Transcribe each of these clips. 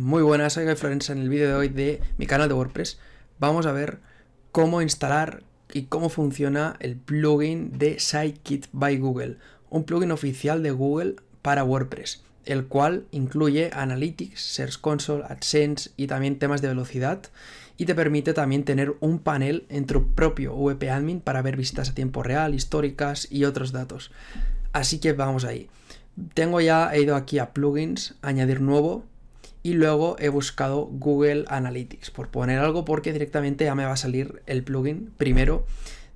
Muy buenas, soy Guy Florenza. En el vídeo de hoy de mi canal de WordPress vamos a ver cómo instalar y cómo funciona el plugin de Sitekit by Google, un plugin oficial de Google para WordPress, el cual incluye Analytics, Search Console, AdSense y también temas de velocidad y te permite también tener un panel en tu propio VP Admin para ver visitas a tiempo real, históricas y otros datos. Así que vamos ahí. Tengo ya, he ido aquí a plugins, añadir nuevo, y luego he buscado Google Analytics por poner algo porque directamente ya me va a salir el plugin primero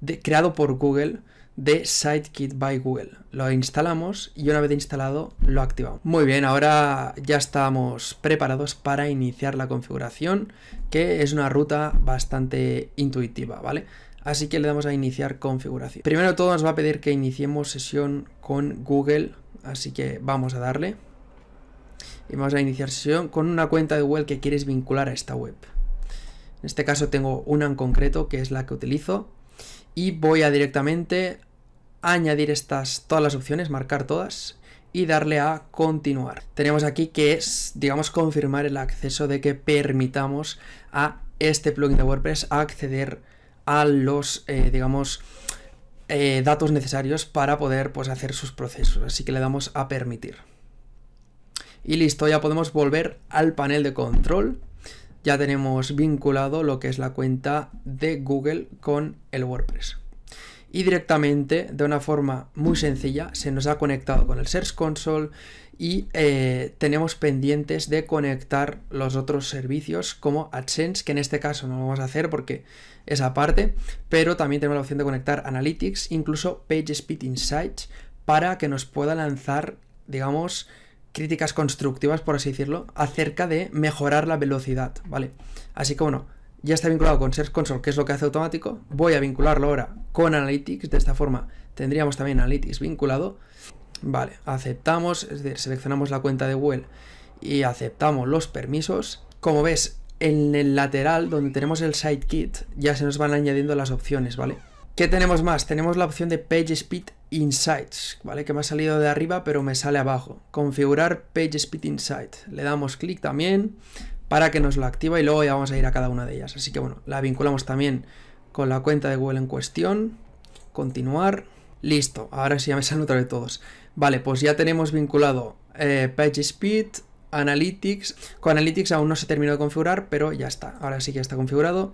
de, creado por Google de Sitekit by Google. Lo instalamos y una vez instalado lo activamos. Muy bien, ahora ya estamos preparados para iniciar la configuración que es una ruta bastante intuitiva, ¿vale? Así que le damos a iniciar configuración. Primero todo nos va a pedir que iniciemos sesión con Google, así que vamos a darle y vamos a iniciar sesión con una cuenta de Google que quieres vincular a esta web. En este caso tengo una en concreto que es la que utilizo y voy a directamente añadir estas todas las opciones, marcar todas y darle a continuar. Tenemos aquí que es, digamos, confirmar el acceso de que permitamos a este plugin de WordPress acceder a los, eh, digamos, eh, datos necesarios para poder pues, hacer sus procesos. Así que le damos a permitir. Y listo, ya podemos volver al panel de control. Ya tenemos vinculado lo que es la cuenta de Google con el WordPress. Y directamente, de una forma muy sencilla, se nos ha conectado con el Search Console y eh, tenemos pendientes de conectar los otros servicios como AdSense, que en este caso no lo vamos a hacer porque es aparte, pero también tenemos la opción de conectar Analytics, incluso PageSpeed Insights, para que nos pueda lanzar, digamos, críticas constructivas, por así decirlo, acerca de mejorar la velocidad, ¿vale? Así que bueno, ya está vinculado con Search Console, que es lo que hace automático. Voy a vincularlo ahora con Analytics, de esta forma tendríamos también Analytics vinculado. Vale, aceptamos, es decir, seleccionamos la cuenta de Google y aceptamos los permisos. Como ves, en el lateral donde tenemos el Kit, ya se nos van añadiendo las opciones, ¿vale? ¿Qué tenemos más? Tenemos la opción de Page Speed Insights, ¿vale? Que me ha salido de arriba pero me sale abajo. Configurar PageSpeed Insights Le damos clic también para que nos lo activa y luego ya vamos a ir a cada una de ellas. Así que bueno, la vinculamos también con la cuenta de Google en cuestión. Continuar. Listo, ahora sí ya me salen otra vez todos. Vale, pues ya tenemos vinculado eh, PageSpeed, Analytics. Con Analytics aún no se terminó de configurar, pero ya está. Ahora sí que ya está configurado.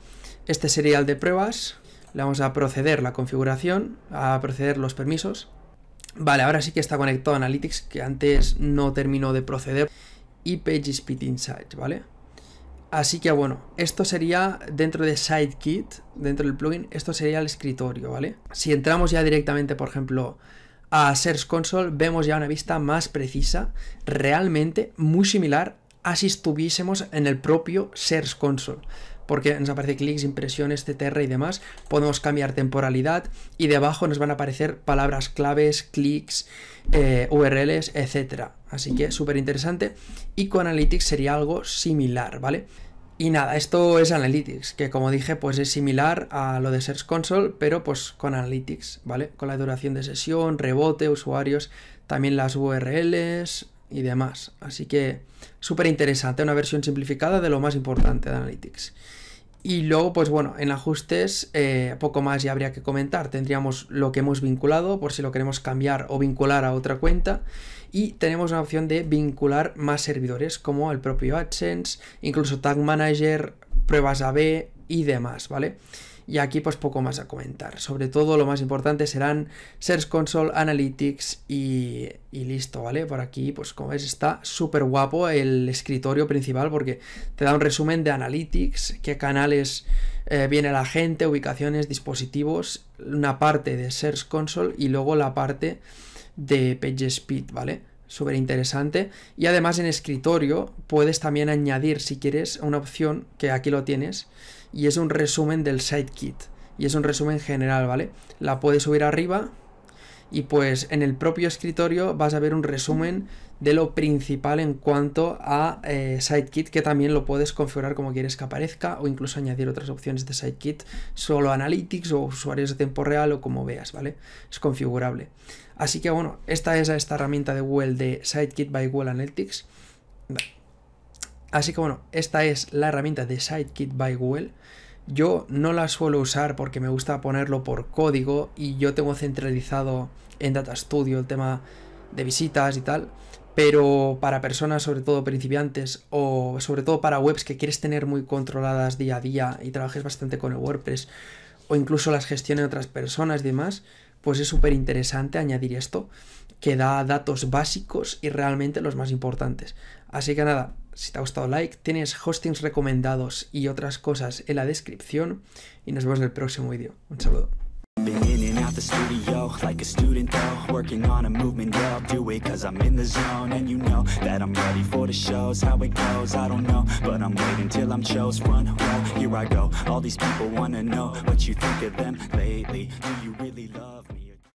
Este sería el de pruebas. Le vamos a proceder la configuración, a proceder los permisos. Vale, ahora sí que está conectado a Analytics, que antes no terminó de proceder. Y PageSpeed Insight, ¿vale? Así que bueno, esto sería dentro de Sidekit, dentro del plugin, esto sería el escritorio, ¿vale? Si entramos ya directamente, por ejemplo, a Search Console, vemos ya una vista más precisa, realmente muy similar a si estuviésemos en el propio Search Console porque nos aparece clics, impresiones, etc. y demás. Podemos cambiar temporalidad y debajo nos van a aparecer palabras claves, clics, eh, URLs, etc. Así que súper interesante. Y con Analytics sería algo similar, ¿vale? Y nada, esto es Analytics, que como dije, pues es similar a lo de Search Console, pero pues con Analytics, ¿vale? Con la duración de sesión, rebote, usuarios, también las URLs y demás. Así que súper interesante, una versión simplificada de lo más importante de Analytics. Y luego, pues bueno, en ajustes, eh, poco más ya habría que comentar. Tendríamos lo que hemos vinculado, por si lo queremos cambiar o vincular a otra cuenta. Y tenemos una opción de vincular más servidores, como el propio AdSense, incluso Tag Manager, pruebas AB y demás, ¿vale? vale y aquí pues poco más a comentar. Sobre todo lo más importante serán Search Console, Analytics y, listo, ¿vale? Por aquí pues como ves está súper guapo el escritorio principal porque te da un resumen de Analytics, qué canales eh, viene la gente, ubicaciones, dispositivos, una parte de Search Console y luego la parte de PageSpeed, ¿vale? súper interesante. Y además en escritorio puedes también añadir, si quieres, una opción que aquí lo tienes, y es un resumen del Sidekit. Y es un resumen general, ¿vale? La puedes subir arriba y pues en el propio escritorio vas a ver un resumen de lo principal en cuanto a eh, Sidekit, que también lo puedes configurar como quieres que aparezca o incluso añadir otras opciones de Sidekit, solo Analytics o usuarios de tiempo real o como veas, ¿vale? Es configurable. Así que bueno, esta es esta herramienta de Google de Sidekit by Google Analytics. Así que bueno, esta es la herramienta de Sidekit by Google. Yo no la suelo usar porque me gusta ponerlo por código y yo tengo centralizado en Data Studio el tema de visitas y tal, pero para personas sobre todo principiantes o sobre todo para webs que quieres tener muy controladas día a día y trabajes bastante con el WordPress o incluso las gestione otras personas y demás, pues es súper interesante añadir esto que da datos básicos y realmente los más importantes. Así que nada, si te ha gustado like, tienes hostings recomendados y otras cosas en la descripción y nos vemos en el próximo vídeo. Un saludo.